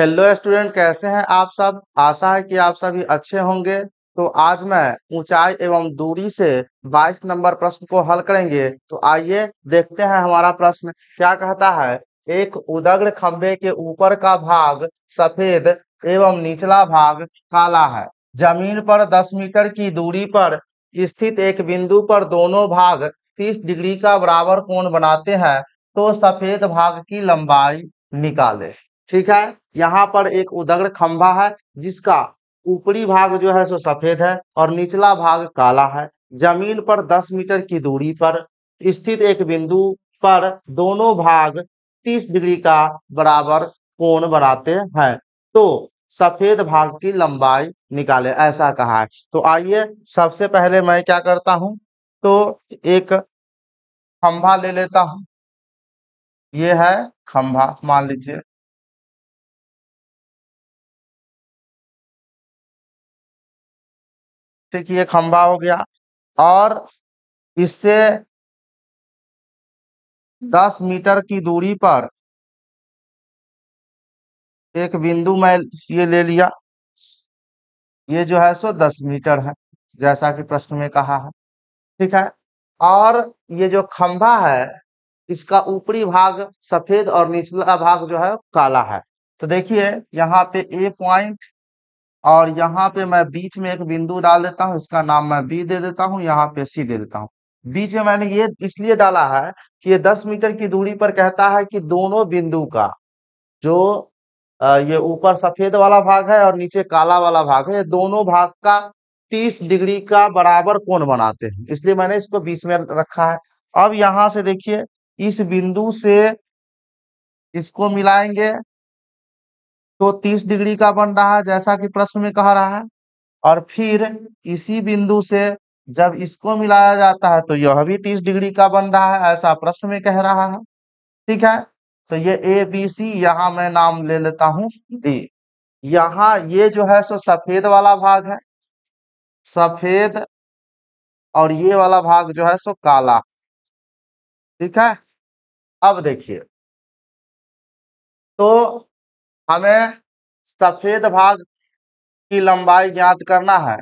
hello student कैसे हैं आप सब आशा है कि आप सभी अच्छे होंगे तो आज मैं ऊंचाई एवं दूरी से 22 नंबर प्रश्न को हल करेंगे तो आइए देखते हैं हमारा प्रश्न क्या कहता है एक उदग्र खंबे के ऊपर का भाग सफेद एवं निचला भाग काला है जमीन पर 10 मीटर की दूरी पर स्थित एक बिंदु पर दोनों भाग तीस डिग्री का बराबर कोण बनाते हैं तो सफेद भाग की लंबाई निकाले ठीक है यहाँ पर एक उदग्र खंभा है जिसका ऊपरी भाग जो है सो सफेद है और निचला भाग काला है जमीन पर 10 मीटर की दूरी पर स्थित एक बिंदु पर दोनों भाग 30 डिग्री का बराबर कोण बनाते हैं तो सफेद भाग की लंबाई निकाले ऐसा कहा है तो आइए सबसे पहले मैं क्या करता हूं तो एक खंभा ले लेता हूं ये है खंभा मान लीजिए सकते ये खंभा हो गया और इससे 10 मीटर की दूरी पर एक बिंदु मैं ये ले लिया ये जो है सो 10 मीटर है जैसा कि प्रश्न में कहा है ठीक है और ये जो खंभा है इसका ऊपरी भाग सफेद और निचला भाग जो है काला है तो देखिए यहाँ पे ए पॉइंट और यहाँ पे मैं बीच में एक बिंदु डाल देता हूँ इसका नाम मैं बी दे देता हूँ यहाँ पे सी दे देता हूँ बीच में मैंने ये इसलिए डाला है कि ये दस मीटर की दूरी पर कहता है कि दोनों बिंदु का जो ये ऊपर सफेद वाला भाग है और नीचे काला वाला भाग है ये दोनों भाग का तीस डिग्री का बराबर कोण बनाते हैं इसलिए मैंने इसको बीच में रखा है अब यहां से देखिए इस बिंदु से इसको मिलाएंगे तो 30 डिग्री का बन रहा है जैसा कि प्रश्न में कह रहा है और फिर इसी बिंदु से जब इसको मिलाया जाता है तो यह भी 30 डिग्री का बन रहा है ऐसा प्रश्न में कह रहा है ठीक है तो ये ए बी सी यहाँ मैं नाम ले लेता हूं डी यहाँ ये जो है सो सफेद वाला भाग है सफेद और ये वाला भाग जो है सो काला ठीक है अब देखिए तो हमें सफेद भाग की लंबाई ज्ञात करना है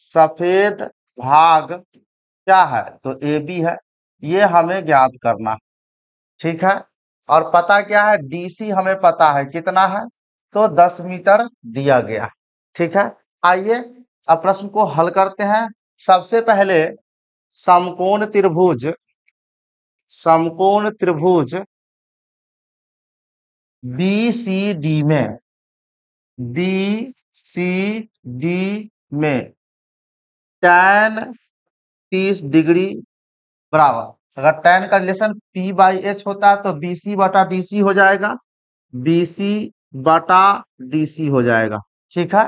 सफेद भाग क्या है तो ए बी है ये हमें ज्ञात करना है ठीक है और पता क्या है डीसी हमें पता है कितना है तो 10 मीटर दिया गया ठीक है आइए अब प्रश्न को हल करते हैं सबसे पहले समकोण त्रिभुज समकोण त्रिभुज बी सी डी में बी सी डी में टेन तीस डिग्री बराबर अगर टेन का रिलेशन पी बाई एच होता है तो बी सी बटा डी सी हो जाएगा बी सी बटा डी सी हो जाएगा ठीक है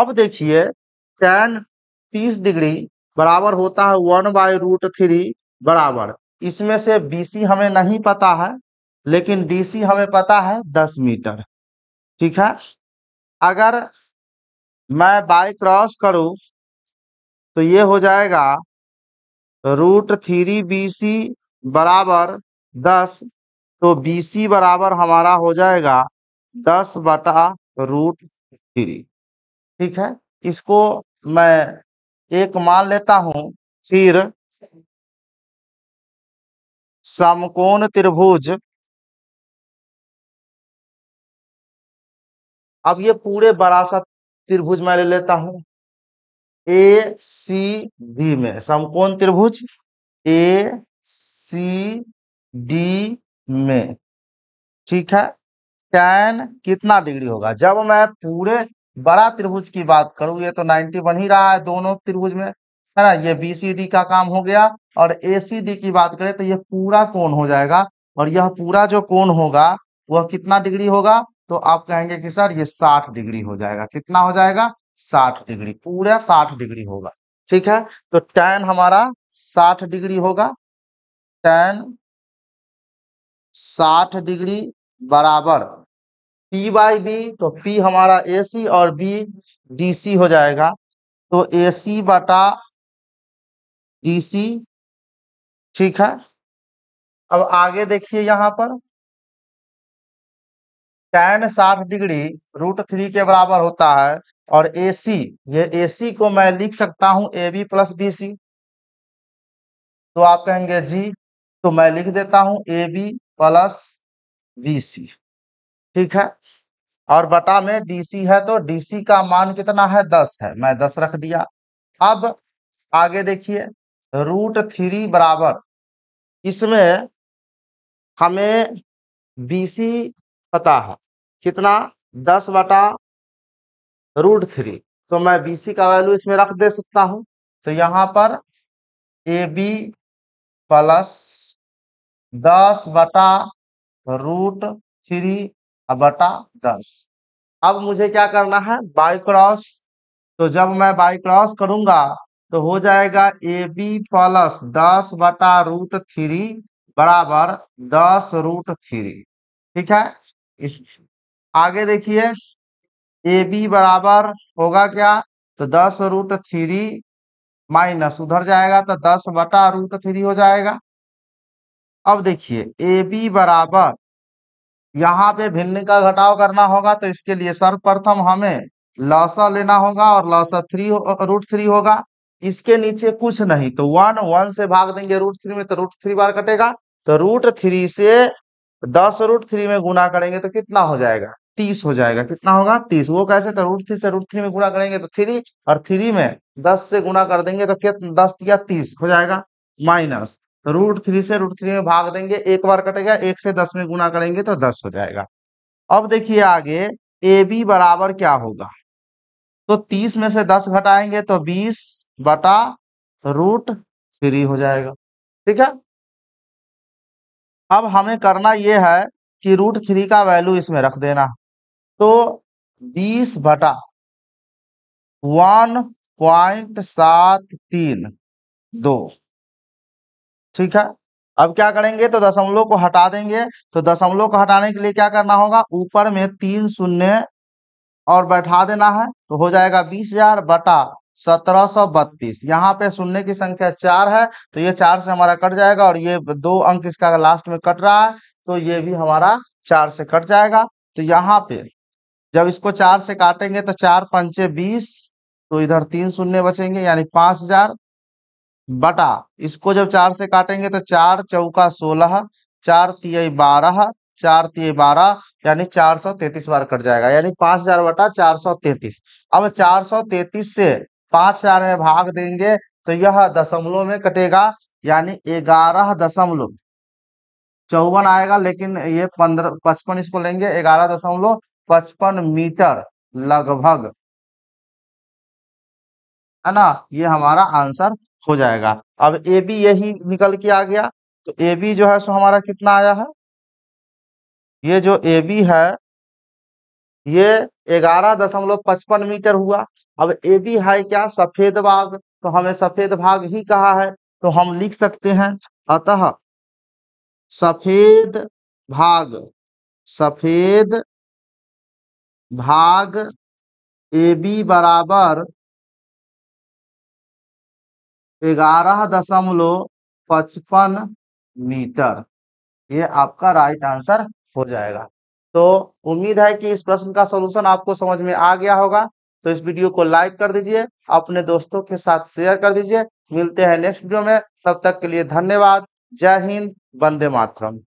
अब देखिए टेन तीस डिग्री बराबर होता है वन बाई रूट थ्री बराबर इसमें से बी सी हमें नहीं पता है लेकिन डीसी हमें पता है दस मीटर ठीक है अगर मैं बाई क्रॉस करूं तो ये हो जाएगा रूट थ्री बी सी बराबर दस तो बी सी बराबर हमारा हो जाएगा दस बटा रूट थ्री ठीक है इसको मैं एक मान लेता हूं फिर समकोण त्रिभुज अब ये पूरे सा त्रिभुज में ले लेता हूं ए सी डी में समकोण त्रिभुज ए सी डी में ठीक है टेन कितना डिग्री होगा जब मैं पूरे बड़ा त्रिभुज की बात करूं ये तो 90 बन ही रहा है दोनों त्रिभुज में है ना ये बी सी डी का काम हो गया और ए सी डी की बात करें तो ये पूरा कोण हो जाएगा और यह पूरा जो कोण होगा वह कितना डिग्री होगा तो आप कहेंगे कि सर ये साठ डिग्री हो जाएगा कितना हो जाएगा साठ डिग्री पूरा साठ डिग्री होगा ठीक है तो टैन हमारा साठ डिग्री होगा टैन साठ डिग्री बराबर पी बाई बी तो पी हमारा ए सी और बी डी सी हो जाएगा तो ए सी बटा डी सी ठीक है अब आगे देखिए यहां पर टेन साठ डिग्री रूट थ्री के बराबर होता है और ए सी ये ए सी को मैं लिख सकता हूं A B plus B C तो आप कहेंगे जी तो मैं लिख देता हूं A B plus B C ठीक है और बटा में डी सी है तो डी सी का मान कितना है दस है मैं दस रख दिया अब आगे देखिए रूट थ्री बराबर इसमें हमें बीसी पता है कितना दस बटा रूट थ्री तो मैं बीसी का वैल्यू इसमें रख दे सकता हूं तो यहां पर ए बी प्लस दस बटा रूट थ्री बटा दस अब मुझे क्या करना है बाई क्रॉस तो जब मैं बाई क्रॉस करूंगा तो हो जाएगा ए बी प्लस दस बटा रूट थ्री बराबर दस रूट थ्री ठीक है इस आगे देखिए ए बी बराबर होगा क्या तो दस रूट थ्री माइनस उधर जाएगा तो दस बटा रूट थ्री हो जाएगा अब देखिए ए बी बराबर यहाँ पे भिन्न का घटाव करना होगा तो इसके लिए सर्वप्रथम हमें लसा लेना होगा और लसा थ्री रूट थ्री होगा इसके नीचे कुछ नहीं तो वन वन से भाग देंगे रूट थ्री में तो रूट थ्री बार कटेगा तो रूट थ्री से दस रूट थ्री में गुना करेंगे तो कितना हो जाएगा तीस हो जाएगा कितना होगा तीस वो कैसे तो रूट थ्री से रूट थ्री में गुना करेंगे तो थ्री और थ्री में दस से गुना कर देंगे तो कितना दस या तीस हो जाएगा माइनस रूट थ्री से रूट थ्री में भाग देंगे एक बार कटेगा एक से दस में गुना करेंगे तो दस हो जाएगा अब देखिए आगे ए बी बराबर क्या होगा तो तीस में से दस घटाएंगे तो बीस बटा रूट थ्री हो जाएगा ठीक है अब हमें करना यह है कि रूट थ्री का वैल्यू इसमें रख देना तो बीस बटा वन पॉइंट सात तीन दो ठीक है अब क्या करेंगे तो दशमलव को हटा देंगे तो दशमलव को हटाने के लिए क्या करना होगा ऊपर में तीन शून्य और बैठा देना है तो हो जाएगा बीस हजार बटा सत्रह सौ बत्तीस यहाँ पे शून्य की संख्या चार है तो ये चार से हमारा कट जाएगा और ये दो अंक इसका लास्ट में कट रहा है तो ये भी हमारा चार से कट जाएगा तो यहाँ पे जब इसको चार से काटेंगे तो चार पंचे बीस तो इधर तीन शून्य बचेंगे यानी पांच हजार बटा इसको जब चार से काटेंगे तो चार चौका सोलह चार तिय बारह चार तीन बारह यानी चार सौ तैतीस बार कट जाएगा यानी पांच हजार बटा चार सौ तैतीस अब चार सौ तैतीस से पांच चार में भाग देंगे तो यह दशमलव में कटेगा यानी ग्यारह दशमलव चौवन आएगा लेकिन ये पंद्रह पचपन इसको लेंगे ग्यारह दशमलव पचपन मीटर लगभग है ना ये हमारा आंसर हो जाएगा अब ए बी यही निकल के आ गया तो ए बी जो है सो हमारा कितना आया है ये जो ए बी है ये ग्यारह दशमलव पचपन मीटर हुआ अब ए बी है क्या सफेद भाग तो हमें सफेद भाग ही कहा है तो हम लिख सकते हैं अतः सफेद भाग सफेद भाग ए बी बराबर ग्यारह दशमलव पचपन मीटर ये आपका राइट आंसर हो जाएगा तो उम्मीद है कि इस प्रश्न का सलूशन आपको समझ में आ गया होगा तो इस वीडियो को लाइक कर दीजिए अपने दोस्तों के साथ शेयर कर दीजिए मिलते हैं नेक्स्ट वीडियो में तब तक के लिए धन्यवाद जय हिंद वंदे मातरम